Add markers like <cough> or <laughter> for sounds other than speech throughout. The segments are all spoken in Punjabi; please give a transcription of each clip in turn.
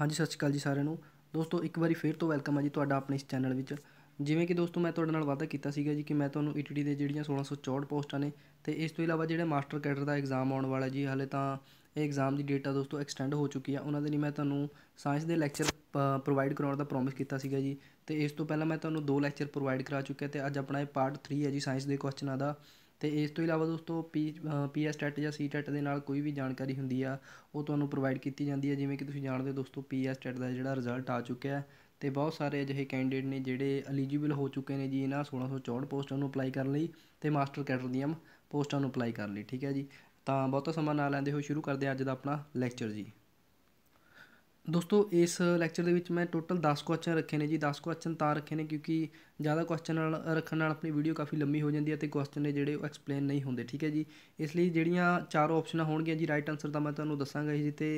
ਹਾਂਜੀ ਸਤਿ ਸ਼੍ਰੀ ਅਕਾਲ ਜੀ ਸਾਰਿਆਂ ਨੂੰ ਦੋਸਤੋ ਇੱਕ ਵਾਰੀ ਫੇਰ ਤੋਂ ਵੈਲਕਮ ਆ ਜੀ ਤੁਹਾਡਾ ਆਪਣੇ ਇਸ ਚੈਨਲ ਵਿੱਚ ਜਿਵੇਂ ਕਿ ਦੋਸਤੋ ਮੈਂ ਤੁਹਾਡੇ ਨਾਲ ਵਾਅਦਾ ਕੀਤਾ ਸੀਗਾ ਜੀ ਕਿ ਮੈਂ ਤੁਹਾਨੂੰ ਈਟੀਟੀ e ਦੇ ਜਿਹੜੀਆਂ 1664 ਪੋਸਟਾਂ ਨੇ ਤੇ ਇਸ ਤੋਂ ਇਲਾਵਾ ਜਿਹੜੇ ਮਾਸਟਰ ਕੈਡਰ ਦਾ ਐਗਜ਼ਾਮ ਆਉਣ ਵਾਲਾ ਜੀ ਹਲੇ ਤਾਂ ਇਹ ਐਗਜ਼ਾਮ ਦੀ ਡੇਟਾ ਦੋਸਤੋ ਐਕਸਟੈਂਡ ਹੋ ਚੁੱਕੀ ਆ ਉਹਨਾਂ ਦੇ ਲਈ ਮੈਂ ਤੁਹਾਨੂੰ ਸਾਇੰਸ ਦੇ ਲੈਕਚਰ ਪ੍ਰੋਵਾਈਡ ਕਰਾਉਣ ਦਾ ਪ੍ਰੋਮਿਸ ਕੀਤਾ ਸੀਗਾ ਜੀ ਤੇ ਇਸ ਤੋਂ ਪਹਿਲਾਂ ਮੈਂ ਤੁਹਾਨੂੰ ਦੋ ਲੈਕਚਰ ਪ੍ਰੋਵਾਈਡ ਕਰਾ ਚੁੱਕਿਆ ਤੇ ਅੱਜ ਆਪਣਾ ਇਹ ਪਾਰਟ 3 ਹੈ ਜੀ ਸਾਇੰਸ ਦੇ ਕੁਐਸਚਨਾਂ ਦਾ ਤੇ ਇਸ ਤੋਂ ਇਲਾਵਾ ਦੋਸਤੋ ਪੀ ਪੀ ਐਸ ਟੈਟ ਜਾਂ ਸੀ ਟੈਟ ਦੇ ਨਾਲ ਕੋਈ ਵੀ ਜਾਣਕਾਰੀ ਹੁੰਦੀ ਆ ਉਹ ਤੁਹਾਨੂੰ ਪ੍ਰੋਵਾਈਡ ਕੀਤੀ ਜਾਂਦੀ ਹੈ ਜਿਵੇਂ ਕਿ ਤੁਸੀਂ ਜਾਣਦੇ ਹੋ ਦੋਸਤੋ ਪੀ ਐਸ ਟੈਟ ਦਾ ਜਿਹੜਾ ਰਿਜ਼ਲਟ ਆ ਚੁੱਕਿਆ ਹੈ ਤੇ ਬਹੁਤ ਸਾਰੇ ਅਜਿਹੇ ਕੈਂਡੀਡੇਟ ਨੇ ਜਿਹੜੇ ਐਲੀਜੀਬਲ ਹੋ ਚੁੱਕੇ ਨੇ ਜੀ ਇਹਨਾਂ 1664 ਪੋਸਟਾਂ ਨੂੰ ਅਪਲਾਈ ਕਰਨ ਲਈ ਤੇ ਮਾਸਟਰ ਕੈਡਰ ਦੀਆਂ ਪੋਸਟਾਂ ਨੂੰ ਅਪਲਾਈ ਕਰਨ ਲਈ ਠੀਕ ਹੈ ਜੀ ਤਾਂ ਬਹੁਤਾ ਸਮਾਂ ਨਾ ਲੈਂਦੇ ਹੋਏ ਸ਼ੁਰੂ ਕਰਦੇ ਹਾਂ ਅੱਜ ਦਾ ਆਪਣਾ ਲੈਕਚਰ ਜੀ ਦੋਸਤੋ ਇਸ ਲੈਕਚਰ ਦੇ ਵਿੱਚ ਮੈਂ ਟੋਟਲ 10 ਕੁਐਸਚਨ ਰੱਖੇ ਨੇ ਜੀ 10 ਕੁਐਸਚਨ ਤਾਂ ਰੱਖੇ ਨੇ ਕਿਉਂਕਿ ਜ਼ਿਆਦਾ ਕੁਐਸਚਨ ਨਾਲ ਰੱਖਣ ਨਾਲ ਆਪਣੀ ਵੀਡੀਓ ਕਾਫੀ ਲੰਮੀ ਹੋ ਜਾਂਦੀ ਹੈ ਤੇ ਕੁਐਸਚਨ ਨੇ ਜਿਹੜੇ ਉਹ ਐਕਸਪਲੇਨ ਨਹੀਂ ਹੁੰਦੇ ਠੀਕ ਹੈ ਜੀ ਇਸ ਲਈ ਜਿਹੜੀਆਂ ਚਾਰ ਆਪਸ਼ਨਾਂ ਹੋਣਗੀਆਂ ਜੀ ਰਾਈਟ ਆਨਸਰ ਤਾਂ ਮੈਂ ਤੁਹਾਨੂੰ ਦੱਸਾਂਗਾ ਜੀ ਤੇ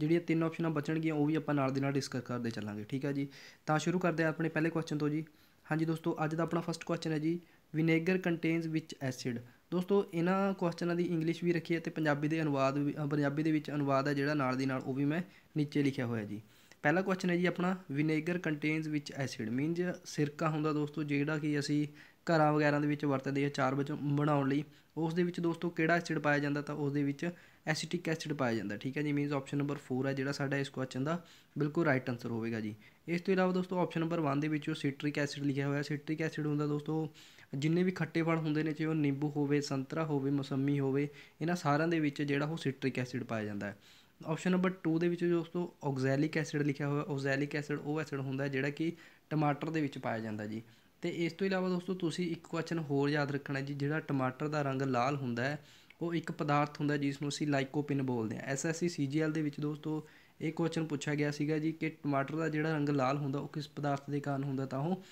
ਜਿਹੜੀਆਂ ਤਿੰਨ ਆਪਸ਼ਨਾਂ ਬਚਣਗੀਆਂ ਉਹ ਵੀ ਆਪਾਂ ਨਾਲ ਦੇ ਨਾਲ ਡਿਸਕਸ ਕਰਦੇ ਚੱਲਾਂਗੇ ਠੀਕ ਹੈ ਜੀ ਤਾਂ ਸ਼ੁਰੂ ਕਰਦੇ ਆ ਆਪਣੇ ਪਹਿਲੇ ਕੁਐਸਚਨ ਤੋਂ ਜੀ ਹਾਂਜੀ ਦੋਸਤੋ ਅੱਜ ਦਾ ਆਪਣਾ ਫਸਟ ਕੁਐਸਚਨ ਹੈ ਜੀ ਵਿਨੇਗਰ ਕੰਟੇਨਸ ਵਿੱਚ ਐਸਿਡ ਦੋਸਤੋ ਇਹਨਾਂ ਕੁਐਸਚਨਾਂ ਦੀ ਇੰਗਲਿਸ਼ ਵੀ ਰੱਖੀ ਹੈ ਤੇ ਪੰਜਾਬੀ ਦੇ ਅਨੁਵਾਦ ਪੰਜਾਬੀ ਦੇ ਵਿੱਚ ਅਨੁਵਾਦ ਹੈ ਜਿਹੜਾ ਨਾਲ ਦੀ ਨਾਲ ਉਹ ਵੀ ਮੈਂ ਨੀਚੇ ਲਿਖਿਆ ਹੋਇਆ ਜੀ ਪਹਿਲਾ ਕੁਐਸਚਨ ਹੈ ਜੀ ਆਪਣਾ ਵਿਨੇਗਰ ਕੰਟੇਨਸ ਵਿੱਚ ਐਸਿਡ ਮੀਨਸ ਸਿਰਕਾ ਹੁੰਦਾ ਦੋਸਤੋ ਜਿਹੜਾ ਕਿ ਅਸੀਂ ਘਰਾਂ ਵਗੈਰਾ ਦੇ ਵਿੱਚ ਵਰਤਦੇ ਆ ਚਾਰ ਵਿੱਚ ਬਣਾਉਣ ਲਈ ਉਸ ਦੇ ਵਿੱਚ ਦੋਸਤੋ ਕਿਹੜਾ ਐਸਿਡ ਪਾਇਆ ਜਾਂਦਾ ਤਾਂ ਉਸ ਦੇ ਵਿੱਚ ਐਸੀਟਿਕ ਐਸਿਡ ਪਾਇਆ ਜਾਂਦਾ ਠੀਕ ਹੈ ਜੀ ਮੀਨਸ ਆਪਸ਼ਨ ਨੰਬਰ 4 ਹੈ ਜਿਹੜਾ ਸਾਡਾ ਇਸ ਕੁਐਸਚਨ ਦਾ ਬਿਲਕੁਲ ਰਾਈਟ ਆਨਸਰ ਹੋਵੇਗਾ ਜੀ ਇਸ ਤੋਂ ਇਲਾਵਾ ਦੋਸਤੋ ਆਪਸ਼ਨ ਨੰਬਰ 1 ਦੇ ਵਿੱਚ ਸਿਟ੍ਰਿਕ ਐਸਿਡ ਲਿਖਿਆ ਹੋਇਆ ਸਿਟ੍ਰਿਕ ਐਸਿਡ ਹੁੰਦਾ ਦੋਸਤੋ ਜਿੰਨੇ ਵੀ ਖੱਟੇ ਫਲ ਹੁੰਦੇ ਨੇ ਚਾਹੇ ਉਹ ਨਿੰਬੂ ਹੋਵੇ ਸੰਤਰਾ ਹੋਵੇ ਮਸੰਮੀ ਹੋਵੇ ਇਹਨਾਂ ਸਾਰਿਆਂ ਦੇ ਵਿੱਚ ਜਿਹੜਾ ਉਹ ਸਿਟ੍ਰਿਕ ਐਸਿਡ ਪਾਇਆ ਜਾਂਦਾ ਹੈ ਆਪਸ਼ਨ ਨੰਬਰ 2 ਦੇ ਵਿੱਚ ਦੋਸਤੋ ਆਕਸੈਲਿਕ ਐਸਿਡ ਲਿਖਿਆ ਹੋਇਆ ਆਕਸੈਲਿਕ ਐਸਿਡ ਉਹ ਐਸਿਡ ਹੁੰਦਾ ਜਿਹੜਾ ਕਿ ਟਮਾਟਰ ਦੇ ਵਿੱਚ ਪਾਇਆ ਜਾਂਦਾ ਜੀ ਤੇ ਇਸ ਤੋਂ ਇਲਾਵਾ ਦੋਸਤੋ ਤੁਸੀਂ ਇੱਕ ਕੁਐਸਚਨ ਹੋਰ ਯਾਦ ਰੱਖਣਾ ਜੀ ਜਿਹੜਾ ਟਮਾਟਰ ਦਾ ਰੰਗ ਲਾਲ ਹੁੰਦਾ ਹੈ ਉਹ ਇੱਕ ਪਦਾਰਥ ਹੁੰਦਾ ਜਿਸ ਨੂੰ ਅਸੀਂ ਲਾਈਕੋਪਿਨ ਬੋਲਦੇ ਹਾਂ ਐਸਐਸਸੀ ਸੀਜੀਐਲ ਦੇ ਵਿੱਚ ਦੋਸਤੋ ਇਹ ਕੁਐਸਚਨ ਪੁੱਛਿਆ ਗਿਆ ਸੀਗਾ ਜੀ ਕਿ ਟਮਾਟਰ ਦਾ ਜਿਹੜਾ ਰੰਗ ਲਾਲ ਹੁੰਦਾ ਉਹ ਕਿਸ ਪਦਾਰਥ ਦੇ ਕਾਰਨ ਹੁੰਦਾ ਤਾਂ ਉਹ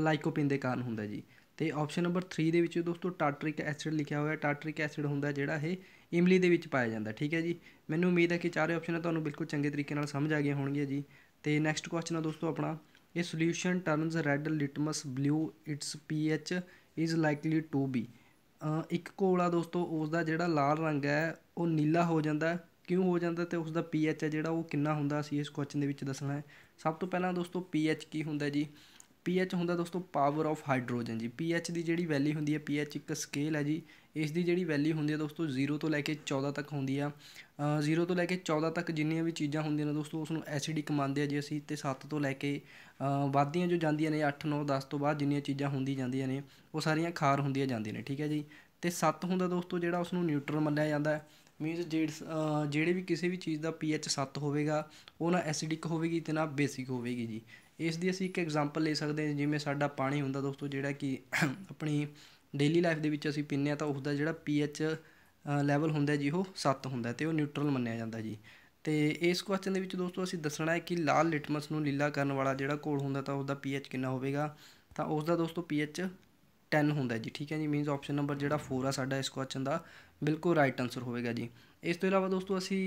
ਲਾਈਕੋਪਿਨ ਦੇ ਕਾਰਨ ਹੁੰਦਾ ਜੀ ਤੇ ਆਪਸ਼ਨ ਨੰਬਰ 3 ਦੇ ਵਿੱਚ ਦੋਸਤੋ ਟਾਰਟਰਿਕ ਐਸਿਡ ਲਿਖਿਆ ਹੋਇਆ ਟਾਰਟਰਿਕ ਐਸਿਡ ਹੁੰਦਾ ਜਿਹੜਾ ਇਹ ਇਮਲੀ ਦੇ ਵਿੱਚ ਪਾਇਆ ਜਾਂਦਾ ਠੀਕ ਹੈ ਜੀ ਮੈਨੂੰ ਉਮੀਦ ਹੈ ਕਿ ਚਾਰੇ ਆਪਸ਼ਨ ਤੁਹਾਨੂੰ ਬਿਲਕੁਲ ਚੰਗੇ ਤਰੀਕੇ ਨਾਲ ਸਮਝ ਆ ਗਏ ਹੋਣਗੇ ਜੀ ਤੇ ਨੈਕਸਟ ਕੁਐਸਚਨ ਆ ਦੋਸਤੋ ਆਪਣਾ ਇਹ solution turns red litmus blue its pH is likely to be ਇੱਕ ਕੋਲਾ ਦੋਸਤੋ ਉਸ ਦਾ ਜਿਹੜਾ ਲਾਲ ਰੰਗ ਹੈ ਉਹ ਨੀਲਾ ਹੋ ਜਾਂਦਾ ਕਿਉਂ ਹੋ ਜਾਂਦਾ ਤੇ ਉਸ ਦਾ ਪੀਐਚ ਹੈ ਜਿਹੜਾ ਉਹ ਕਿੰਨਾ ਹੁੰਦਾ ਸੀ ਇਸ ਕੁਐਸਚਨ ਦੇ ਵਿੱਚ ਦੱਸਣਾ ਹੈ ਸਭ ਤੋਂ ਪਹਿਲਾਂ ਦੋਸਤੋ ਪੀਐਚ ਕੀ ਹੁੰਦਾ ਜੀ pH ਹੁੰਦਾ ਦੋਸਤੋ ਪਾਵਰ ਆਫ ਹਾਈਡਰੋਜਨ ਜੀ pH ਦੀ ਜਿਹੜੀ ਵੈਲਿਊ ਹੁੰਦੀ ਹੈ pH ਇੱਕ ਸਕੇਲ ਹੈ ਜੀ ਇਸ ਦੀ ਜਿਹੜੀ ਵੈਲਿਊ ਹੁੰਦੀ ਹੈ ਦੋਸਤੋ 0 ਤੋਂ ਲੈ ਕੇ 14 ਤੱਕ ਹੁੰਦੀ ਆ 0 ਤੋਂ ਲੈ ਕੇ 14 ਤੱਕ ਜਿੰਨੀਆਂ ਵੀ ਚੀਜ਼ਾਂ ਹੁੰਦੀਆਂ ਨੇ ਦੋਸਤੋ ਉਸ ਨੂੰ ਐਸਿਡਿਕ ਮੰਨਦੇ ਆ ਜੇ ਅਸੀਂ ਤੇ 7 ਤੋਂ ਲੈ ਕੇ ਵਾਧੀਆਂ ਜੋ ਜਾਂਦੀਆਂ ਨੇ 8 9 10 ਤੋਂ ਬਾਅਦ ਜਿੰਨੀਆਂ ਚੀਜ਼ਾਂ ਹੁੰਦੀ ਜਾਂਦੀਆਂ ਨੇ ਉਹ ਸਾਰੀਆਂ ਖਾਰ ਹੁੰਦੀਆਂ ਜਾਂਦੀਆਂ ਨੇ ਠੀਕ ਹੈ ਜੀ ਤੇ 7 ਹੁੰਦਾ ਦੋਸਤੋ ਜਿਹੜਾ ਉਸ ਨੂੰ ਨਿਊਟਰਲ ਮੰਨਿਆ ਜਾਂਦਾ ਹੈ ਮੀਨਸ ਜਿਹੜੇ ਵੀ ਕਿਸੇ ਵੀ ਚੀਜ਼ ਦਾ pH 7 ਹੋਵੇਗਾ ਉਹ ਨਾ ਐਸਿਡਿਕ ਹੋਵੇਗੀ ਤੇ ਨਾ ਬੇਸਿਕ ਹੋਵੇਗੀ ਜੀ ਇਸ ਦੀ ਅਸੀਂ ਇੱਕ ਐਗਜ਼ਾਮਪਲ ਲੈ ਸਕਦੇ ਹਾਂ ਜਿਵੇਂ ਸਾਡਾ ਪਾਣੀ ਹੁੰਦਾ ਦੋਸਤੋ ਜਿਹੜਾ ਕਿ <clears throat> ਆਪਣੀ ਡੇਲੀ ਲਾਈਫ ਦੇ ਵਿੱਚ ਅਸੀਂ ਪੀਂਦੇ ਆ ਤਾਂ ਉਸ ਦਾ ਜਿਹੜਾ ਪੀ ਐਚ ਲੈਵਲ ਹੁੰਦਾ ਜੀ ਉਹ 7 ਹੁੰਦਾ ਤੇ ਉਹ ਨਿਊਟਰਲ ਮੰਨਿਆ ਜਾਂਦਾ ਜੀ ਤੇ ਇਸ ਕੁਐਸਚਨ ਦੇ ਵਿੱਚ ਦੋਸਤੋ ਅਸੀਂ ਦੱਸਣਾ ਹੈ ਕਿ ਲਾਲ ਲਿਟਮਸ ਨੂੰ ਲੀਲਾ ਕਰਨ ਵਾਲਾ ਜਿਹੜਾ ਘੋਲ ਹੁੰਦਾ ਤਾਂ ਉਸ ਦਾ ਪੀ ਐਚ ਕਿੰਨਾ ਹੋਵੇਗਾ ਤਾਂ ਉਸ ਦਾ ਦੋਸਤੋ ਪੀ ਐਚ 10 ਹੁੰਦਾ ਜੀ ਠੀਕ ਹੈ ਜੀ ਮੀਨਸ ਆਪਸ਼ਨ ਨੰਬਰ ਜਿਹੜਾ 4 ਆ ਸਾਡਾ ਇਸ ਕੁਐਸਚਨ ਦਾ ਬਿਲਕੁਲ ਰਾਈਟ ਆਨਸਰ ਹੋਵੇਗਾ ਜੀ ਇਸ ਤੋਂ ਇਲਾਵਾ ਦੋਸਤੋ ਅਸੀਂ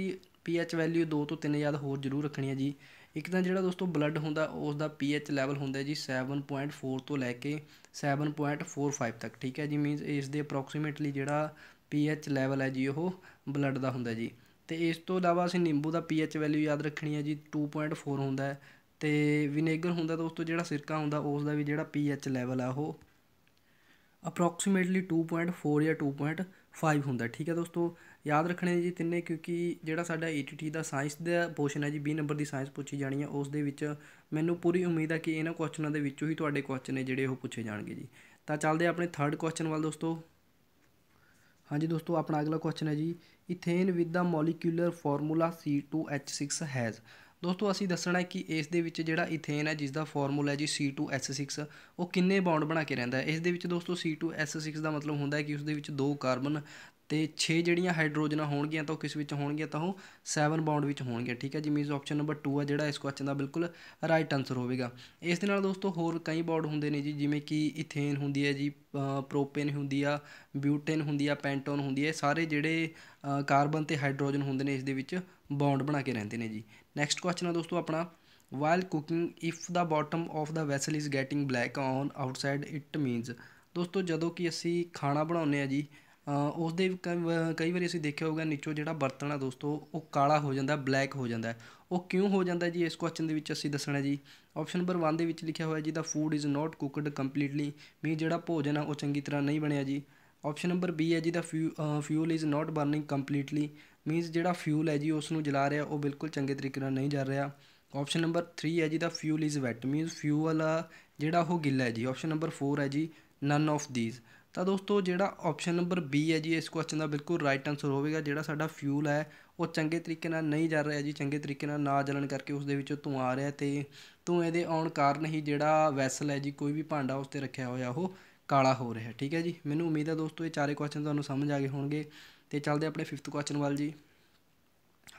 ਪੀ ਐਚ ਵੈਲਿਊ 2 ਤੋਂ 3 ਯਾਦ ਹੋਰ ਜ਼ਰੂਰ ਰੱਖਣੀ ਹੈ ਜੀ ਇੱਕ ਤਾਂ ਜਿਹੜਾ ਦੋਸਤੋ ਬਲੱਡ ਹੁੰਦਾ ਉਸ ਦਾ ਪੀਐਚ ਲੈਵਲ ਹੁੰਦਾ ਜੀ 7.4 ਤੋਂ ਲੈ ਕੇ 7.45 ਤੱਕ ਠੀਕ ਹੈ ਜੀ ਮੀਨਸ ਇਸ ਦੇ ਅਪਰੋਕਸੀਮੇਟਲੀ ਜਿਹੜਾ ਪੀਐਚ ਲੈਵਲ ਹੈ ਜੀ ਉਹ ਬਲੱਡ ਦਾ ਹੁੰਦਾ ਜੀ ਤੇ ਇਸ ਤੋਂ ਇਲਾਵਾ ਅਸੀਂ ਨਿੰਬੂ ਦਾ ਪੀਐਚ ਵੈਲਿਊ ਯਾਦ ਰੱਖਣੀ ਹੈ ਜੀ 2.4 ਹੁੰਦਾ ਹੈ ਤੇ ਵਿਨੇਗਰ ਹੁੰਦਾ ਦੋਸਤੋ ਜਿਹੜਾ ਸਿਰਕਾ ਹੁੰਦਾ ਉਸ ਦਾ ਵੀ ਜਿਹੜਾ ਪੀਐਚ ਲੈਵਲ ਆ ਉਹ ਅਪਰੋਕਸੀਮੇਟਲੀ 2.4 ਜਾਂ 2.5 ਹੁੰਦਾ ਠੀਕ ਹੈ ਦੋਸਤੋ ਯਾਦ ਰੱਖਣੇ ਜੀ ਤਿੰਨੇ ਕਿਉਂਕਿ ਜਿਹੜਾ ਸਾਡਾ ਈਟੀਟੀ ਦਾ ਸਾਇੰਸ ਦਾ ਪੋਰਸ਼ਨ ਹੈ ਜੀ 20 ਨੰਬਰ ਦੀ ਸਾਇੰਸ ਪੁੱਛੀ ਜਾਣੀ ਹੈ ਉਸ ਦੇ ਵਿੱਚ ਮੈਨੂੰ ਪੂਰੀ ਉਮੀਦ ਹੈ ਕਿ ਇਹਨਾਂ ਕੁਐਸਚਨਾਂ ਦੇ ਵਿੱਚੋਂ ਹੀ ਤੁਹਾਡੇ ਕੁਐਸਚਨ ਨੇ ਜਿਹੜੇ ਉਹ ਪੁੱਛੇ ਜਾਣਗੇ ਜੀ ਤਾਂ ਚੱਲਦੇ ਆਪਣੇ ਥਰਡ ਕੁਐਸਚਨ ਵੱਲ ਦੋਸਤੋ ਹਾਂਜੀ ਦੋਸਤੋ ਆਪਣਾ ਅਗਲਾ ਕੁਐਸਚਨ ਹੈ ਜੀ ethane with the molecular formula C2H6 has ਦੋਸਤੋ ਅਸੀਂ ਦੱਸਣਾ ਹੈ ਕਿ ਇਸ ਦੇ ਵਿੱਚ ਜਿਹੜਾ ਇਥੇਨ ਹੈ ਜਿਸ ਦਾ ਫਾਰਮੂਲਾ ਹੈ ਜੀ C2H6 ਉਹ ਕਿੰਨੇ ਬੌਂਡ ਬਣਾ ਕੇ ਰਹਿੰਦਾ ਹੈ ਇਸ ਦੇ ਵਿੱਚ ਦੋਸਤੋ C2H6 ਦਾ ਮਤਲਬ ਹੁੰਦਾ ਹੈ ਕਿ ਉਸ ਦੇ ਵਿੱਚ ਦੋ ਕਾਰਬਨ ਤੇ 6 ਜਿਹੜੀਆਂ ਹਾਈਡਰੋਜਨਾਂ ਹੋਣਗੀਆਂ ਤਾਂ ਉਹ ਕਿਸ ਵਿੱਚ ਹੋਣਗੀਆਂ ਤਾਂ ਉਹ 7 ਬੌਂਡ ਵਿੱਚ ਹੋਣਗੀਆਂ ਠੀਕ ਹੈ ਜੀ ਮੀਨਸ ਆਪਸ਼ਨ ਨੰਬਰ 2 ਆ ਜਿਹੜਾ ਇਸ ਕੁਐਸਚਨ ਦਾ ਬਿਲਕੁਲ ਰਾਈਟ ਆਨਸਰ ਹੋਵੇਗਾ ਇਸ ਦੇ ਨਾਲ ਦੋਸਤੋ ਹੋਰ ਕਈ ਬੌਂਡ ਹੁੰਦੇ ਨੇ ਜੀ ਜਿਵੇਂ ਕਿ ਇਥੇਨ ਹੁੰਦੀ ਹੈ ਜੀ ਪ੍ਰੋਪੇਨ ਹੁੰਦੀ ਆ ਬਿਊਟੇਨ ਹੁੰਦੀ ਆ ਪੈਂਟੋਨ ਹੁੰਦੀ ਹੈ ਸਾਰੇ ਜਿਹੜੇ ਕਾਰਬਨ ਤੇ ਹਾਈਡਰੋਜਨ ਹੁੰਦੇ ਨੇ ਇਸ ਦੇ ਵਿੱਚ ਬੌਂਡ ਬਣਾ ਕੇ ਰਹਿੰਦੇ ਨੇ ਜੀ ਨੈਕਸਟ ਕੁਐਸਚਨ ਆ ਦੋਸਤੋ ਆਪਣਾ while cooking if the bottom of the vessel is getting black on outside it means ਦੋਸਤੋ ਜਦੋਂ ਕਿ ਅਸੀਂ ਖਾਣਾ ਬਣਾਉਂਦੇ ਆ ਜੀ ਉਸ ਦੇ ਕਈ ਵਾਰੀ ਅਸੀਂ ਦੇਖਿਆ ਹੋਊਗਾ ਨੀਚੋਂ ਜਿਹੜਾ ਬਰਤਨ ਆ ਦੋਸਤੋ ਉਹ ਕਾਲਾ ਹੋ ਜਾਂਦਾ ਬਲੈਕ ਹੋ ਜਾਂਦਾ ਉਹ ਕਿਉਂ ਹੋ ਜਾਂਦਾ ਜੀ ਇਸ ਕੁਐਸਚਨ ਦੇ ਵਿੱਚ ਅਸੀਂ ਦੱਸਣਾ ਜੀ ਆਪਸ਼ਨ ਨੰਬਰ 1 ਦੇ ਵਿੱਚ ਲਿਖਿਆ ਹੋਇਆ ਜੀ the food is not cooked completely mean ਜਿਹੜਾ ਭੋਜਨ ਆ ਉਹ ਚੰਗੀ ਤਰ੍ਹਾਂ ਨਹੀਂ ਬਣਿਆ ਜੀ ਆਪਸ਼ਨ ਨੰਬਰ B ਹੈ ਜੀ the fuel is not burning completely means ਜਿਹੜਾ ਫਿਊਲ ਹੈ ਜੀ ਉਸ ਨੂੰ ਜਲਾ ਰਿਹਾ ਉਹ ਬਿਲਕੁਲ ਚੰਗੇ ਤਰੀਕੇ ਨਾਲ ਨਹੀਂ ਜਲ ਰਿਹਾ ਆਪਸ਼ਨ ਨੰਬਰ 3 ਹੈ ਜੀ the fuel is wet means fuel ਜਿਹੜਾ ਉਹ ਗਿੱਲਾ ਹੈ ਜੀ ਆਪਸ਼ਨ ਨੰਬਰ 4 ਹੈ ਜੀ ਨਨ ਆਫ ਥੀਸ ਤਾਂ ਦੋਸਤੋ ਜਿਹੜਾ ਆਪਸ਼ਨ ਨੰਬਰ B ਹੈ ਜੀ ਇਸ ਕੁਐਸਚਨ ਦਾ ਬਿਲਕੁਲ ਰਾਈਟ ਆਨਸਰ ਹੋਵੇਗਾ ਜਿਹੜਾ ਸਾਡਾ ਫਿਊਲ ਹੈ ਉਹ ਚੰਗੇ ਤਰੀਕੇ ਨਾਲ ਨਹੀਂ ਜਲ ਰਿਹਾ ਜੀ ਚੰਗੇ ਤਰੀਕੇ ਨਾਲ ਨਾ ਜਲਣ ਕਰਕੇ ਉਸ ਦੇ ਵਿੱਚੋਂ ਧੂਆਂ ਆ ਰਿਹਾ ਤੇ ਧੂਏ ਦੇ ਆਉਣ ਕਾਰਨ ਹੀ ਜਿਹੜਾ ਵੈਸਲ ਹੈ ਜੀ ਕੋਈ ਵੀ ਭਾਂਡਾ ਉਸ ਤੇ ਰੱਖਿਆ ਹੋਇਆ ਉਹ ਕਾਲਾ ਹੋ ਰਿਹਾ ਠੀਕ ਹੈ ਜੀ ਮੈਨੂੰ ਉਮੀਦ ਹੈ ਦੋਸਤੋ ਇਹ ਚਾਰੇ ਕੁਐਸਚਨ ਤੁਹਾਨੂੰ ਸਮਝ ਆ ਗਏ ਹੋਣਗੇ ਤੇ ਚੱਲਦੇ ਆਪਣੇ 5th ਕੁਐਸਚਨ ਵੱਲ ਜੀ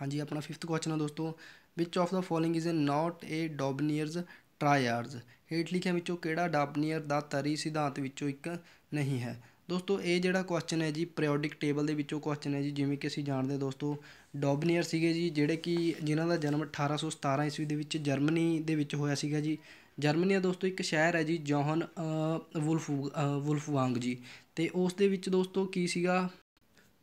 ਹਾਂਜੀ ਆਪਣਾ 5th ਕੁਐਸਚਨ ਹੈ ਦੋਸਤੋ which of the following is not a Dobereiner's triads ਹੇਠ ਲਿਖਿਆਂ ਵਿੱਚੋਂ ਕਿਹੜਾ ਡਾਬਨੀਅਰ ਦਾ ਤਰੀ ਸਿਧਾਂਤ ਵਿੱਚੋਂ ਇੱਕ ਨਹੀਂ ਹੈ ਦੋਸਤੋ ਇਹ ਜਿਹੜਾ ਕੁਐਸਚਨ ਹੈ ਜੀ ਪੀਰੀਓਡਿਕ ਟੇਬਲ ਦੇ ਵਿੱਚੋਂ ਕੁਐਸਚਨ ਹੈ ਜੀ ਜਿਵੇਂ ਕਿ ਅਸੀਂ ਜਾਣਦੇ ਦੋਸਤੋ ਡਾਬਨੀਅਰ ਸੀਗੇ ਜੀ ਜਿਹੜੇ ਕਿ ਜਿਨ੍ਹਾਂ ਦਾ ਜਨਮ 1817 ਈਸਵੀ ਦੇ ਵਿੱਚ ਜਰਮਨੀ ਦੇ ਵਿੱਚ ਹੋਇਆ ਸੀਗਾ ਜੀ ਜਰਮਨੀ ਦਾ ਦੋਸਤੋ ਇੱਕ ਸ਼ਹਿਰ ਹੈ ਜੀ ਜੋਹਨ ਵੁਲਫ ਵੁਲਫਵਾਂਗ ਜੀ ਤੇ ਉਸ ਦੇ ਵਿੱਚ ਦੋਸਤੋ ਕੀ ਸੀਗਾ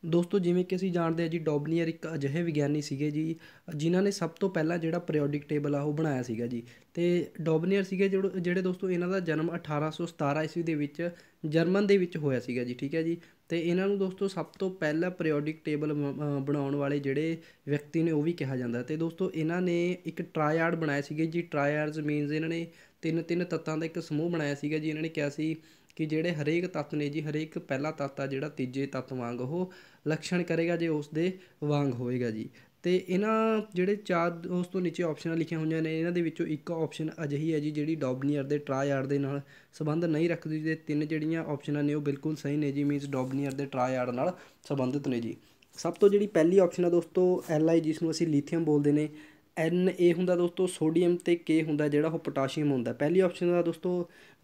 ਦੋਸਤੋ ਜਿਵੇਂ ਕਿ ਅਸੀਂ ਜਾਣਦੇ ਹਾਂ ਜੀ ਡੋਬਨੀਅਰ ਇੱਕ ਅਜਿਹੇ ਵਿਗਿਆਨੀ ਸੀਗੇ ਜੀ ਜਿਨ੍ਹਾਂ ਨੇ ਸਭ ਤੋਂ ਪਹਿਲਾਂ ਜਿਹੜਾ ਪੀਰੀਓਡਿਕ ਟੇਬਲ ਆ ਉਹ ਬਣਾਇਆ ਸੀਗਾ ਜੀ ਤੇ ਡੋਬਨੀਅਰ ਸੀਗੇ ਜਿਹੜੇ ਦੋਸਤੋ ਇਹਨਾਂ ਦਾ ਜਨਮ 1817 ਈਸਵੀ ਦੇ ਵਿੱਚ ਜਰਮਨ ਦੇ ਵਿੱਚ ਹੋਇਆ ਸੀਗਾ ਜੀ ਠੀਕ ਹੈ ਜੀ ਤੇ ਇਹਨਾਂ ਨੂੰ ਦੋਸਤੋ ਸਭ ਤੋਂ ਪਹਿਲਾਂ ਪੀਰੀਓਡਿਕ ਟੇਬਲ ਬਣਾਉਣ ਵਾਲੇ ਜਿਹੜੇ ਵਿਅਕਤੀ ਨੇ ਉਹ ਵੀ ਕਿਹਾ ਜਾਂਦਾ ਤੇ ਦੋਸਤੋ ਇਹਨਾਂ ਨੇ ਇੱਕ ਟ੍ਰਾਇਆਡ ਬਣਾਏ ਸੀਗੇ ਜੀ ਟ੍ਰਾਇਆਡਸ ਮੀਨਸ ਇਹਨਾਂ ਨੇ ਤਿੰਨ ਤਿੰਨ ਤੱਤਾਂ ਦਾ ਇੱਕ ਸਮੂਹ ਬਣਾਇਆ ਸੀਗਾ ਜੀ ਇਹਨਾਂ ਨੇ ਕਿਹਾ ਸੀ ਕਿ ਜਿਹੜੇ ਹਰੇਕ ਤੱਤ ਨੇ ਜੀ ਹਰੇਕ ਪਹਿਲਾ ਤੱਤ ਆ ਜਿਹੜਾ ਤੀਜੇ ਤੱਤ ਵਾਂਗ ਉਹ ਲਕਸ਼ਣ ਕਰੇਗਾ ਜੇ ਉਸ ਦੇ ਵਾਂਗ ਹੋਏਗਾ ਜੀ ਤੇ ਇਹਨਾਂ ਜਿਹੜੇ ਚਾਰ ਉਸ ਤੋਂ ਨੀਚੇ ਆਪਸ਼ਨਾਂ ਲਿਖੀਆਂ ਹੋਈਆਂ ਨੇ ਇਹਨਾਂ ਦੇ ਵਿੱਚੋਂ ਇੱਕ ਆਪਸ਼ਨ ਅਜਿਹੀ ਹੈ ਜੀ ਜਿਹੜੀ ਡੋਬਨੀਅਰ ਦੇ ਟ੍ਰਾਇਆਰ ਦੇ ਨਾਲ ਸੰਬੰਧ ਨਹੀਂ ਰੱਖਦੀ ਤੇ ਤਿੰਨ ਜਿਹੜੀਆਂ ਆਪਸ਼ਨਾਂ ਨੇ ਉਹ ਬਿਲਕੁਲ ਸਹੀ ਨੇ ਜੀ ਮੀਨਸ ਡੋਬਨੀਅਰ ਦੇ ਟ੍ਰਾਇਆਰ ਨਾਲ ਸੰਬੰਧਿਤ ਨੇ ਜੀ ਸਭ ਤੋਂ ਜਿਹੜੀ ਪਹਿਲੀ ਆਪਸ਼ਨ ਆ ਦੋਸਤੋ ਐਲ ਆਈ ਜਿਸ ਨੂੰ ਅਸੀਂ ਲਿਥੀਅਮ ਬੋਲਦੇ ਨੇ ਐਨ ਏ ਹੁੰਦਾ ਦੋਸਤੋ ਸੋਡੀਅਮ ਤੇ ਕੇ ਹੁੰਦਾ ਜਿਹੜਾ ਉਹ ਪੋਟਾਸ਼ੀਅਮ ਹੁੰਦਾ ਪਹਿਲੀ ਆਪਸ਼ਨ ਦਾ ਦੋਸਤੋ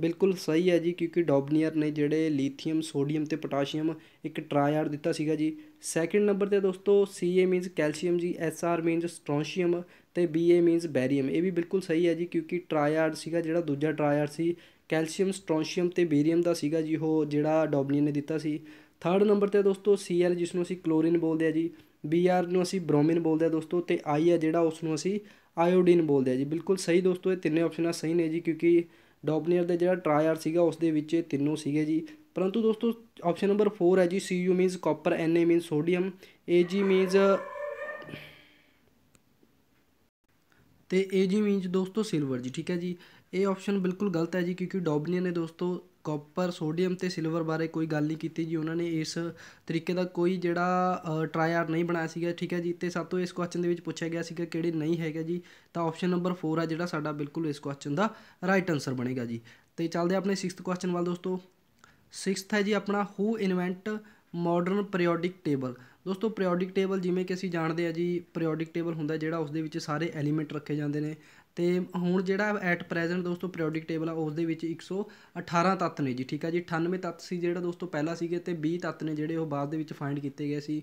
ਬਿਲਕੁਲ ਸਹੀ ਹੈ ਜੀ ਕਿਉਂਕਿ ਡੋਬਨੀਅਰ ਨੇ ਜਿਹੜੇ ਲੀਥੀਅਮ ਸੋਡੀਅਮ ਤੇ ਪੋਟਾਸ਼ੀਅਮ ਇੱਕ ਟ੍ਰਾਇਆਡ ਦਿੱਤਾ ਸੀਗਾ ਜੀ ਸੈਕਿੰਡ ਨੰਬਰ ਤੇ ਦੋਸਤੋ ਸੀ ਏ ਮੀਨਸ ਕੈਲਸ਼ੀਅਮ ਜੀ ਐਸ ਆਰ ਮੀਨਸ ਸਟ੍ਰੋਂਸ਼ੀਅਮ ਤੇ ਬੀ ਏ ਮੀਨਸ ਬੈਰੀਅਮ ਇਹ ਵੀ ਬਿਲਕੁਲ ਸਹੀ ਹੈ ਜੀ ਕਿਉਂਕਿ ਟ੍ਰਾਇਆਡ ਸੀਗਾ ਜਿਹੜਾ ਦੂਜਾ ਟ੍ਰਾਇਆਡ ਸੀ ਕੈਲਸ਼ੀਅਮ ਸਟ੍ਰੋਂਸ਼ੀਅਮ ਤੇ ਬੈਰੀਅਮ ਦਾ ਸੀਗਾ ਜੀ ਉਹ ਜਿਹੜਾ ਡੋਬਨੀਅਰ ਨੇ ਦਿੱਤਾ ਸੀ ਥਰਡ ਨੰਬਰ ਤੇ ਦੋਸਤੋ ਸੀ ਐਲ ਜਿਸ ਨੂੰ ਅਸੀਂ ਕਲੋਰੀਨ ਬੋਲਦੇ ਆ ਜੀ ਬੀ ਆਰ ਨੂੰ ਅਸੀਂ ਬ੍ਰੋਮਿਨ ਬੋਲਦੇ ਆ ਦੋਸਤੋ ਤੇ ਆਈ ਆ ਜਿਹੜਾ ਉਸ ਨੂੰ ਅਸੀਂ ਆਇਓਡੀਨ ਬੋਲਦੇ ਆ ਜੀ ਬਿਲਕੁਲ ਸਹੀ ਦੋਸਤੋ ਇਹ ਤਿੰਨੇ ਆਪਸ਼ਨਾਂ ਸਹੀ ਨੇ ਜੀ ਕਿਉਂਕਿ ਡੋਬਨੀਅਰ ਦਾ ਜਿਹੜਾ ਟ੍ਰਾਇਆਰ ਸੀਗਾ ਉਸ ਦੇ ਵਿੱਚ ਇਹ ਤਿੰਨੋਂ ਸੀਗੇ ਜੀ ਪਰੰਤੂ ਦੋਸਤੋ ਆਪਸ਼ਨ ਨੰਬਰ 4 ਹੈ ਜੀ C U means copper N A means sodium A G means ਤੇ ਏ ਜੀ ਮੀਨਸ ਦੋਸਤੋ ਸਿਲਵਰ ਜੀ ਠੀਕ ਹੈ ਜੀ ਇਹ ਆਪਸ਼ਨ ਬਿਲਕੁਲ ਗਲਤ ਹੈ ਜੀ ਕਿਉਂਕਿ ਡੋਬਨੀਅਰ ਨੇ ਦੋਸਤੋ ਕਾਪਰ ਸੋਡੀਅਮ ਤੇ ਸਿਲਵਰ ਬਾਰੇ ਕੋਈ ਗੱਲ ਨਹੀਂ ਕੀਤੀ ਜੀ ਉਹਨਾਂ ਨੇ ਇਸ ਤਰੀਕੇ ਦਾ ਕੋਈ ਜਿਹੜਾ ਟ੍ਰਾਇਆਰ ਨਹੀਂ ਬਣਾਇਆ ਸੀਗਾ ਠੀਕ ਹੈ ਜੀ ਤੇ ਸਭ ਤੋਂ ਇਸ ਕੁਐਸਚਨ ਦੇ ਵਿੱਚ ਪੁੱਛਿਆ ਗਿਆ ਸੀਗਾ ਕਿਹੜੇ ਨਹੀਂ ਹੈਗਾ ਜੀ ਤਾਂ ਆਪਸ਼ਨ ਨੰਬਰ 4 ਹੈ ਜਿਹੜਾ ਸਾਡਾ ਬਿਲਕੁਲ ਇਸ ਕੁਐਸਚਨ ਦਾ ਰਾਈਟ ਆਨਸਰ ਬਣੇਗਾ ਜੀ ਤੇ ਚੱਲਦੇ ਆਪਣੇ 6th ਕੁਐਸਚਨ ਵੱਲ ਦੋਸਤੋ 6th ਹੈ ਜੀ ਆਪਣਾ who invent modern periodic table ਦੋਸਤੋ ਪੀਰੀਓਡਿਕ ਟੇਬਲ ਜਿਵੇਂ ਕਿ ਅਸੀਂ ਜਾਣਦੇ ਆ ਜੀ ਪੀਰੀਓਡਿਕ ਟੇਬਲ ਹੁੰਦਾ ਜਿਹੜਾ ਉਸ ਦੇ ਵਿੱਚ ਸਾਰੇ ਐਲੀਮੈਂਟ ਰੱਖੇ ਜਾਂਦੇ ਨੇ ਤੇ ਹੁਣ ਜਿਹੜਾ ਐਟ ਪ੍ਰੈਜ਼ੈਂਟ ਦੋਸਤੋ ਪੀਰੀਓਡਿਕ ਟੇਬਲ ਆ ਉਸ ਦੇ ਵਿੱਚ 118 ਤੱਤ ਨੇ ਜੀ ਠੀਕ ਆ ਜੀ 98 ਤੱਤ ਸੀ ਜਿਹੜਾ ਦੋਸਤੋ ਪਹਿਲਾਂ ਸੀਗੇ ਤੇ 20 ਤੱਤ ਨੇ ਜਿਹੜੇ ਉਹ ਬਾਅਦ ਦੇ ਵਿੱਚ ਫਾਈਂਡ ਕੀਤੇ ਗਏ ਸੀ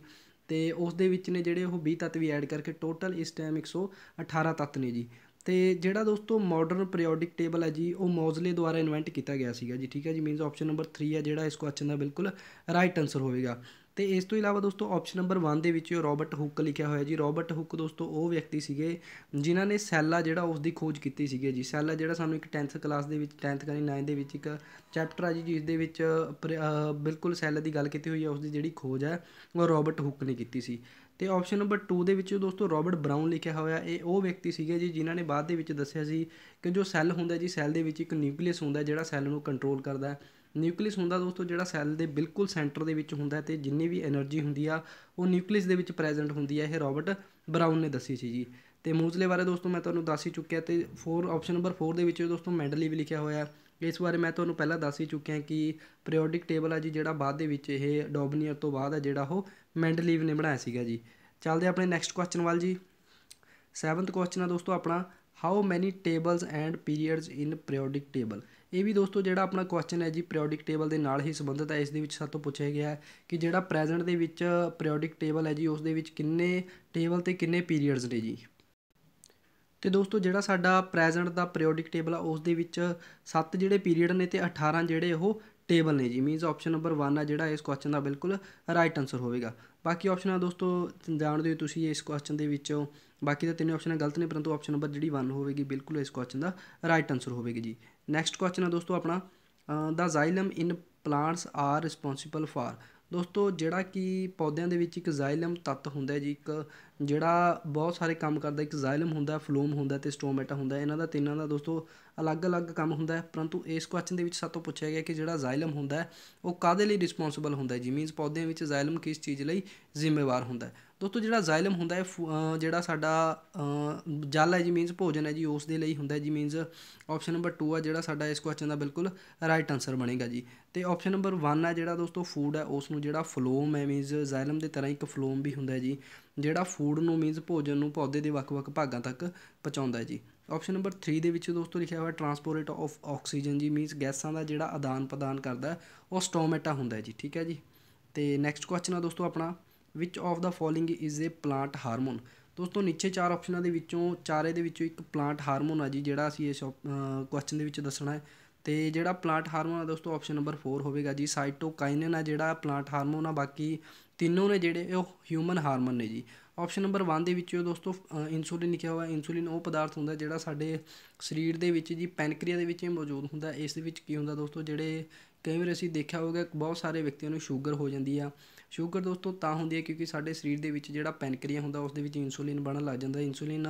ਤੇ ਉਸ ਦੇ ਵਿੱਚ ਨੇ ਜਿਹੜੇ ਉਹ 20 ਤੱਤ ਵੀ ਐਡ ਕਰਕੇ ਟੋਟਲ ਇਸ ਟਾਈਮ 118 ਤੱਤ ਨੇ ਜੀ ਤੇ ਜਿਹੜਾ ਦੋਸਤੋ ਮਾਡਰਨ ਪੀਰੀਓਡਿਕ ਟੇਬਲ ਹੈ ਜੀ ਉਹ ਮੌਜ਼ਲੇ ਦੁਆਰਾ ਇਨਵੈਂਟ ਕੀਤਾ ਗਿਆ ਸੀਗਾ ਜੀ ਠੀਕ ਆ ਜੀ ਮੀਨਸ ਆਪਸ਼ਨ ਨੰਬਰ 3 ਹੈ ਜਿਹੜਾ ਇਸ ਕੁਐਸਚਨ ਦਾ ਬਿਲਕੁਲ ਰਾਈਟ ਆਨਸਰ ਹੋਵੇਗਾ ਤੇ ਇਸ ਤੋਂ ਇਲਾਵਾ ਦੋਸਤੋ ਆਪਸ਼ਨ ਨੰਬਰ 1 ਦੇ ਵਿੱਚ ਰੋਬਰਟ ਹੁੱਕ ਲਿਖਿਆ ਹੋਇਆ ਜੀ ਰੋਬਰਟ ਹੁੱਕ ਦੋਸਤੋ ਉਹ ਵਿਅਕਤੀ ਸੀਗੇ ਜਿਨ੍ਹਾਂ ਨੇ ਸੈੱਲਾ ਜਿਹੜਾ ਉਸ ਦੀ ਖੋਜ ਕੀਤੀ ਸੀਗੀ ਜੀ ਸੈੱਲਾ ਜਿਹੜਾ ਸਾਨੂੰ ਇੱਕ 10th ਕਲਾਸ ਦੇ ਵਿੱਚ 10th ਕਰੀ 9 ਦੇ ਵਿੱਚ ਇੱਕ ਚੈਪਟਰ ਆ ਜੀ ਜਿਸ ਦੇ ਵਿੱਚ ਬਿਲਕੁਲ ਸੈੱਲ ਦੀ ਗੱਲ ਕੀਤੀ ਹੋਈ ਹੈ ਉਸ ਦੀ ਜਿਹੜੀ ਖੋਜ ਹੈ ਉਹ ਰੋਬਰਟ ਹੁੱਕ ਨੇ ਕੀਤੀ ਸੀ ਤੇ ਆਪਸ਼ਨ ਨੰਬਰ 2 ਦੇ ਵਿੱਚ ਦੋਸਤੋ ਰੋਬਰਟ ਬ੍ਰਾਊਨ ਲਿਖਿਆ ਹੋਇਆ ਇਹ ਉਹ ਵਿਅਕਤੀ ਸੀਗੇ ਜੀ ਜਿਨ੍ਹਾਂ ਨੇ ਬਾਅਦ ਦੇ ਵਿੱਚ ਦੱਸਿਆ ਸੀ ਕਿ ਜੋ ਸੈੱਲ ਹੁੰਦਾ ਜੀ ਸੈੱਲ ਦੇ ਵਿੱਚ ਇੱਕ ਨਿਊਕਲੀਅਸ ਹੁੰਦਾ ਜਿਹੜਾ ਸੈੱਲ ਨੂੰ ਕੰਟਰੋਲ ਕਰਦਾ ਹੈ ਨਿਊਕਲੀਅਸ ਹੁੰਦਾ ਦੋਸਤੋ ਜਿਹੜਾ ਸੈੱਲ ਦੇ ਬਿਲਕੁਲ ਸੈਂਟਰ ਦੇ ਵਿੱਚ ਹੁੰਦਾ ਤੇ ਜਿੰਨੀ ਵੀ એનર્ਜੀ ਹੁੰਦੀ ਆ ਉਹ ਨਿਊਕਲੀਅਸ ਦੇ ਵਿੱਚ ਪ੍ਰੈਜ਼ੈਂਟ ਹੁੰਦੀ ਆ ਇਹ ਰਾਬਰਟ ਬਰਾਊਨ ਨੇ ਦੱਸੀ ਸੀ ਜੀ ਤੇ ਮੂਜ਼ਲੇ ਬਾਰੇ ਦੋਸਤੋ ਮੈਂ ਤੁਹਾਨੂੰ ਦੱਸ ਹੀ ਚੁੱਕਿਆ ਤੇ 4 ਆਪਸ਼ਨ ਨੰਬਰ 4 ਦੇ ਵਿੱਚ ਦੋਸਤੋ ਮੈਂਡਲੀ ਵੀ ਲਿਖਿਆ ਹੋਇਆ ਹੈ ਇਸ ਬਾਰੇ ਮੈਂ ਤੁਹਾਨੂੰ ਪਹਿਲਾਂ ਦੱਸ ਹੀ ਚੁੱਕਿਆ ਕਿ ਪੀਰੀਓਡਿਕ ਟੇਬਲ ਆ ਜੀ ਜਿਹੜਾ ਬਾਅਦ ਦੇ ਵਿੱਚ ਇਹ ਡੋਬਨੀਅਰ ਤੋਂ ਬਾਅਦ ਆ ਜਿਹੜਾ ਉਹ ਮੈਂਡਲੀਵ ਨੇ ਬਣਾਇਆ ਸੀਗਾ ਜੀ ਚੱਲਦੇ ਆਪਣੇ ਨੈਕਸਟ ਕੁਐਸਚਨ ਵੱਲ ਜੀ 7th ਕੁਐਸਚਨ ਆ ਦੋਸਤੋ ਆਪਣਾ how many tables and periods in periodic table ਇਹ ਵੀ ਦੋਸਤੋ ਜਿਹੜਾ ਆਪਣਾ ਕੁਐਸਚਨ ਹੈ ਜੀ ਪੀਰੀਓਡਿਕ ਟੇਬਲ ਦੇ ਨਾਲ ਹੀ ਸੰਬੰਧਿਤ ਹੈ ਇਸ ਦੇ ਵਿੱਚ ਸਾਤੋਂ ਪੁੱਛਿਆ ਗਿਆ ਹੈ ਕਿ ਜਿਹੜਾ ਪ੍ਰੈਜ਼ੈਂਟ ਦੇ ਵਿੱਚ ਪੀਰੀਓਡਿਕ ਟੇਬਲ ਹੈ ਜੀ ਉਸ ਦੇ ਵਿੱਚ ਕਿੰਨੇ ਟੇਬਲ ਤੇ ਕਿੰਨੇ ਪੀਰੀਅਡਸ ਨੇ ਜੀ ਤੇ ਦੋਸਤੋ ਜਿਹੜਾ ਸਾਡਾ ਪ੍ਰੈਜ਼ੈਂਟ ਦਾ ਪੀਰੀਓਡਿਕ ਟੇਬਲ ਆ ਉਸ ਦੇ ਵਿੱਚ 7 ਜਿਹੜੇ ਪੀਰੀਅਡ ਨੇ ਤੇ 18 ਜਿਹੜੇ ਉਹ ਟੇਬਲ ਨੇ ਜੀ ਮੀਨਸ ਆਪਸ਼ਨ ਨੰਬਰ 1 ਆ ਜਿਹੜਾ ਇਸ ਕੁਐਸਚਨ ਦਾ ਬਿਲਕੁਲ ਰਾਈਟ ਆਨਸਰ ਹੋਵੇਗਾ ਬਾਕੀ ਆਪਸ਼ਨਾਂ ਦੋਸਤੋ ਜਾਣਦੇ ਹੋ ਤੁਸੀਂ ਇਸ ਕੁਐਸਚਨ ਦੇ ਵਿੱਚੋਂ ਬਾਕੀ ਤਾਂ ਤਿੰਨੇ ਆਪਸ਼ਨਾਂ ਗਲਤ ਨੇ ਪਰੰਤੂ ਆਪਸ਼ਨ ਨੰਬਰ ਜਿਹੜੀ 1 ਹੋਵੇਗੀ ਬਿਲਕੁਲ ਇਸ ਕੁਐਸਚਨ ਦਾ ਰਾਈਟ ਆਨਸਰ ਹੋਵੇਗੀ ਜੀ ਨੈਕਸਟ ਕੁਐਸਚਨ ਹੈ ਦੋਸਤੋ ਆਪਣਾ the xylem in plants are responsible for ਦੋਸਤੋ ਜਿਹੜਾ ਕਿ ਪੌਦਿਆਂ ਦੇ ਵਿੱਚ ਇੱਕ ਜ਼ਾਈਲਮ ਤੱਤ ਹੁੰਦਾ ਜੀ ਇੱਕ ਜਿਹੜਾ ਬਹੁਤ ਸਾਰੇ ਕੰਮ ਕਰਦਾ ਇੱਕ ਜ਼ਾਈਲਮ ਹੁੰਦਾ ਫਲੋਮ ਹੁੰਦਾ ਤੇ ਸਟੋਮੇਟਾ ਹੁੰਦਾ ਇਹਨਾਂ ਦਾ ਤਿੰਨਾਂ ਦਾ ਦੋਸਤੋ ਅਲੱਗ-ਅਲੱਗ ਕੰਮ ਹੁੰਦਾ ਪਰੰਤੂ ਇਸ ਕੁਐਸਚਨ ਦੇ ਵਿੱਚ ਸਭ ਤੋਂ ਪੁੱਛਿਆ ਗਿਆ ਕਿ ਜਿਹੜਾ ਜ਼ਾਈਲਮ ਹੁੰਦਾ ਉਹ ਕਾਦੇ ਲਈ ਰਿਸਪੌਂਸਿਬਲ ਹੁੰਦਾ ਜੀ ਮੀਨਸ ਪੌਦਿਆਂ ਵਿੱਚ ਜ਼ਾਈਲਮ ਕਿਸ ਚੀਜ਼ ਲਈ ਜ਼ਿੰਮੇਵਾਰ ਹੁੰਦਾ ਦੋਸਤੋ ਜਿਹੜਾ ਜ਼ਾਇਲਮ ਹੁੰਦਾ ਹੈ ਜਿਹੜਾ ਸਾਡਾ ਜਲ ਹੈ ਜੀ ਮੀਨਸ ਭੋਜਨ ਹੈ ਜੀ ਉਸ ਦੇ ਲਈ ਹੁੰਦਾ ਜੀ ਮੀਨਸ ਆਪਸ਼ਨ ਨੰਬਰ 2 ਆ ਜਿਹੜਾ ਸਾਡਾ ਇਸ ਕੁਐਸਚਨ ਦਾ ਬਿਲਕੁਲ ਰਾਈਟ ਆਨਸਰ ਬਣੇਗਾ ਜੀ ਤੇ ਆਪਸ਼ਨ ਨੰਬਰ 1 ਆ ਜਿਹੜਾ ਦੋਸਤੋ ਫੂਡ ਹੈ ਉਸ ਨੂੰ ਜਿਹੜਾ ਫਲੋਮ ਹੈ ਮੀਨਸ ਜ਼ਾਇਲਮ ਦੇ ਤਰ੍ਹਾਂ ਇੱਕ ਫਲੋਮ ਵੀ ਹੁੰਦਾ ਜੀ ਜਿਹੜਾ ਫੂਡ ਨੂੰ ਮੀਨਸ ਭੋਜਨ ਨੂੰ ਪੌਦੇ ਦੇ ਵੱਖ-ਵੱਖ ਭਾਗਾਂ ਤੱਕ ਪਹੁੰਚਾਉਂਦਾ ਹੈ ਜੀ ਆਪਸ਼ਨ ਨੰਬਰ 3 ਦੇ ਵਿੱਚ ਦੋਸਤੋ ਲਿਖਿਆ ਹੋਇਆ ਟਰਾਂਸਪੋਰਟ ਆਫ ਆਕਸੀਜਨ ਜੀ ਮੀਨਸ ਗੈਸਾਂ ਦਾ ਜਿਹੜਾ ਆਦਾਨ ਪ੍ਰਦਾਨ ਕਰਦਾ ਉਹ ਸਟੋਮੇਟਾ ਹੁੰਦਾ ਜੀ ਠੀਕ ਹੈ ਜੀ ਤੇ ਨੈਕਸਟ ਕੁਐਸਚਨ ਆ ਦੋਸਤੋ ਆਪਣਾ which of the following is a plant hormone ਦੋਸਤੋ ਨੀਚੇ ਚਾਰ ਆਪਸ਼ਨਾਂ ਦੇ ਵਿੱਚੋਂ ਚਾਰੇ ਦੇ ਵਿੱਚੋਂ ਇੱਕ ਪਲਾਂਟ ਹਾਰਮੋਨ ਆ ਜੀ ਜਿਹੜਾ ਅਸੀਂ ਇਸ ਕੁਐਸਚਨ ਦੇ ਵਿੱਚ ਦੱਸਣਾ ਹੈ ਤੇ ਜਿਹੜਾ ਪਲਾਂਟ ਹਾਰਮੋਨ ਆ ਦੋਸਤੋ ਆਪਸ਼ਨ ਨੰਬਰ 4 ਹੋਵੇਗਾ ਜੀ ਸਾਈਟੋਕਾਈਨਨ ਆ ਜਿਹੜਾ ਪਲਾਂਟ ਹਾਰਮੋਨ ਆ ਬਾਕੀ ਤਿੰਨੋਂ ਨੇ ਜਿਹੜੇ ਉਹ ਹਿਊਮਨ ਹਾਰਮੋਨ ਨੇ ਜੀ ਆਪਸ਼ਨ ਨੰਬਰ 1 ਦੇ ਵਿੱਚੋਂ ਦੋਸਤੋ ਇਨਸੂਲਿਨ ਲਿਖਿਆ ਹੋਇਆ ਇਨਸੂਲਿਨ ਉਹ ਪਦਾਰਥ ਹੁੰਦਾ ਜਿਹੜਾ ਸਾਡੇ ਸਰੀਰ ਦੇ ਵਿੱਚ ਜੀ ਪੈਨਕ੍ਰੀਆ ਦੇ ਵਿੱਚ ਮੌਜੂਦ ਹੁੰਦਾ ਇਸ ਦੇ ਵਿੱਚ ਕੀ ਹੁੰਦਾ ਦੋਸਤੋ ਜਿਹੜੇ ਕਈ ਵਾਰ ਅਸੀਂ ਦੇਖਿਆ ਹੋਊਗਾ ਬਹੁਤ ਸਾਰੇ ਵਿਅਕਤੀਆਂ ਨੂੰ ਸ਼ੂਗਰ ਹੋ ਜਾਂਦੀ ਆ ਸ਼ੂਗਰ ਦੋਸਤੋ ਤਾਂ ਹੁੰਦੀ ਹੈ ਕਿਉਂਕਿ ਸਾਡੇ ਸਰੀਰ ਦੇ ਵਿੱਚ ਜਿਹੜਾ ਪੈਨਕ੍ਰੀਆ ਹੁੰਦਾ ਉਸ ਦੇ ਵਿੱਚ ਇਨਸੂਲਿਨ ਬਣਨ ਲੱਗ ਜਾਂਦਾ ਇਨਸੂਲਿਨ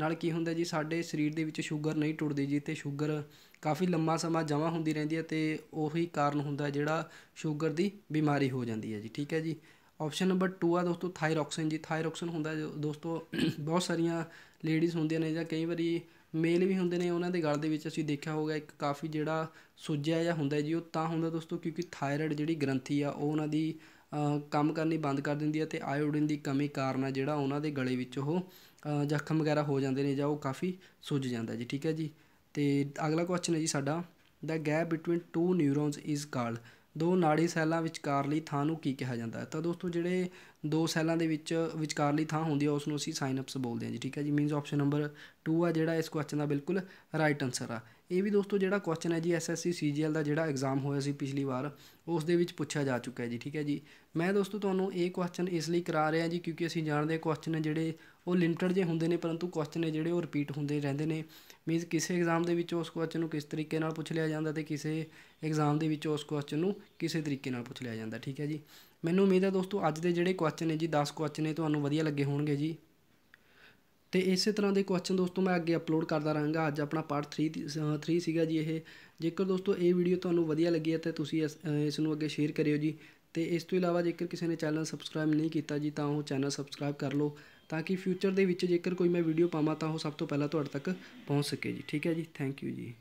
ਨਾਲ ਕੀ ਹੁੰਦਾ ਜੀ ਸਾਡੇ ਸਰੀਰ ਦੇ ਵਿੱਚ ਸ਼ੂਗਰ ਨਹੀਂ ਟੁੱਟਦੀ ਜੀ ਤੇ ਸ਼ੂਗਰ ਕਾਫੀ ਲੰਮਾ ਸਮਾਂ ਜਮਾ ਹੁੰਦੀ ਰਹਿੰਦੀ ਹੈ ਤੇ ਉਹੀ ਕਾਰਨ ਹੁੰਦਾ ਜਿਹੜਾ ਸ਼ੂਗਰ ਦੀ ਬਿਮਾਰੀ ਹੋ ਜਾਂਦੀ ਹੈ ਜੀ ਠੀਕ ਹੈ ਜੀ ਆਪਸ਼ਨ ਨੰਬਰ 2 ਆ ਦੋਸਤੋ ਥਾਇਰੋਕਸਿਨ ਜੀ ਥਾਇਰੋਕਸਿਨ ਹੁੰਦਾ ਦੋਸਤੋ <clears throat> ਬਹੁਤ ਸਾਰੀਆਂ ਲੇਡੀਜ਼ ਹੁੰਦੀਆਂ ਨੇ ਜਾਂ ਕਈ ਵਾਰੀ ਮੇਲ ਵੀ ਹੁੰਦੇ ਨੇ ਉਹਨਾਂ ਦੇ ਗਲ ਦੇ ਵਿੱਚ ਅਸੀਂ ਦੇਖਿਆ ਹੋਗਾ ਇੱਕ ਕਾਫੀ ਜਿਹੜਾ ਸੁੱਜਿਆ ਜਾਂ ਹੁੰਦਾ ਜੀ ਉਹ ਤਾਂ ਹੁੰਦਾ ਦੋਸਤੋ ਕਿਉਂਕਿ ਥਾਇਰਾਇਡ ਜਿਹੜੀ ਗ੍ਰੰਥੀ ਆ ਉਹ ਉਹਨਾਂ ਦੀ ਕੰਮ ਕਰਨੀ ਬੰਦ ਕਰ ਦਿੰਦੀ ਹੈ ਅਤੇ ਆਇਓਡੀਨ ਦੀ ਕਮੀ ਕਾਰਨ ਆ ਜਿਹੜਾ ਉਹਨਾਂ ਦੇ ਗਲੇ ਵਿੱਚ ਉਹ ਜ਼ਖ਼ਮ ਵਗੈਰਾ ਹੋ ਜਾਂਦੇ ਨੇ ਜਾਂ ਉਹ ਕਾਫੀ ਸੁੱਜ ਜਾਂਦਾ ਜੀ ਠੀਕ ਹੈ ਜੀ ਅਤੇ ਅਗਲਾ ਕੁਐਸਚਨ ਹੈ ਜੀ ਸਾਡਾ the gap between two neurons is called ਦੋ ਨਾੜੀ ਸੈੱਲਾਂ ਵਿਚਕਾਰਲੀ ਥਾਂ ਨੂੰ ਕੀ ਕਿਹਾ ਜਾਂਦਾ ਹੈ ਤਾਂ ਦੋਸਤੋ ਜਿਹੜੇ ਦੋ ਸੈੱਲਾਂ ਦੇ ਵਿੱਚ ਵਿਚਕਾਰਲੀ ਥਾਂ ਹੁੰਦੀ ਹੈ ਉਸ ਨੂੰ ਅਸੀਂ ਸਾਈਨਪਸ ਬੋਲਦੇ ਹਾਂ ਜੀ ਠੀਕ ਹੈ ਜੀ ਮੀਨਸ ਆਪਸ਼ਨ ਨੰਬਰ 2 ਆ ਜਿਹੜਾ ਇਸ ਕੁਐਸਚਨ ਦਾ ਬਿਲਕੁਲ ਰਾਈਟ ਆਨਸਰ ਆ ਇਹ ਵੀ ਦੋਸਤੋ ਜਿਹੜਾ ਕੁਐਸਚਨ ਹੈ ਜੀ ਐਸਐਸਸੀ ਸੀਜੀਐਲ ਦਾ ਜਿਹੜਾ ਐਗਜ਼ਾਮ ਹੋਇਆ ਸੀ ਪਿਛਲੀ ਵਾਰ ਉਸ ਦੇ ਵਿੱਚ ਪੁੱਛਿਆ ਜਾ ਚੁੱਕਾ ਹੈ ਜੀ ਠੀਕ ਹੈ ਜੀ ਮੈਂ ਦੋਸਤੋ ਤੁਹਾਨੂੰ ਇਹ ਕੁਐਸਚਨ ਇਸ ਲਈ ਕਰਾ ਰਿਹਾ ਜੀ ਕਿਉਂਕਿ ਅਸੀਂ ਜਾਣਦੇ ਕੁਐਸਚਨ ਜਿਹੜੇ ਉਹ ਲਿੰਟਡ ਜੇ ਹੁੰਦੇ ਨੇ ਪਰੰਤੂ ਕੁਐਸਚਨ ਨੇ ਜਿਹੜੇ ਉਹ ਰਿਪੀਟ ਹੁੰਦੇ ਰਹਿੰਦੇ ਨੇ ਮੀਨਸ ਕਿਸੇ ਐਗਜ਼ਾਮ ਦੇ ਵਿੱਚ ਉਸ ਕੁਐਸਚਨ ਨੂੰ ਕਿਸ ਤਰੀਕੇ ਨਾਲ ਪੁੱਛ ਲਿਆ ਜਾਂਦਾ ਤੇ ਕਿਸੇ ਐਗਜ਼ਾਮ ਦੇ ਵਿੱਚ ਉਸ ਕੁਐਸਚਨ ਨੂੰ ਕਿਸੇ ਤਰੀਕੇ ਨਾਲ ਪੁੱਛ ਲਿਆ ਜਾਂਦਾ ਠੀਕ ਹੈ ਜੀ ਮੈਨੂੰ ਉਮੀਦ ਹੈ ਦੋਸਤੋ ਅੱਜ ਦੇ ਜਿਹੜੇ ਕੁਐਸਚਨ ਨੇ ਜੀ 10 ਕੁਐਸਚਨ ਨੇ ਤੁਹਾਨੂੰ ਵਧੀਆ ਲੱਗੇ ਹੋਣਗੇ ਜੀ ਤੇ ਇਸੇ ਤਰ੍ਹਾਂ ਦੇ ਕੁਐਸਚਨ ਦੋਸਤੋ ਮੈਂ ਅੱਗੇ ਅਪਲੋਡ ਕਰਦਾ ਰਹਾਂਗਾ ਅੱਜ ਆਪਣਾ ਪਾਰਟ 3 3 ਸੀਗਾ ਜੀ ਇਹ ਜੇਕਰ ਦੋਸਤੋ ਇਹ ਵੀਡੀਓ ਤੁਹਾਨੂੰ ਵਧੀਆ ਲੱਗੀ ਹੈ ਤੇ ਤੁਸੀਂ ਇਸ ਨੂੰ ਅੱਗੇ ਸ਼ੇਅਰ ਕਰਿਓ ਜੀ ਤੇ ਇਸ ਤੋਂ ਇਲਾਵਾ ਜੇਕਰ ਕਿਸੇ ਨੇ ਚੈਨਲ ਸਬਸਕ੍ਰਾਈਬ ਨਹੀਂ ਕੀਤਾ ਜੀ ਤਾਂ ਉਹ ਚੈਨਲ ਸਬਸਕ੍ਰਾਈਬ ਕਰ ਲਓ ਤਾਂ ਕਿ ਫਿਊਚਰ ਦੇ ਵਿੱਚ ਜੇਕਰ ਕੋਈ ਮੈਂ ਵੀਡੀਓ ਪਾਵਾਂ ਤਾਂ ਉਹ ਸਭ ਤੋਂ ਪਹਿਲਾਂ ਤੁਹਾਡੇ ਤੱਕ ਪਹੁੰਚ ਸਕੇ ਜੀ ਠੀਕ ਹੈ ਜੀ ਥੈਂਕ ਯੂ ਜੀ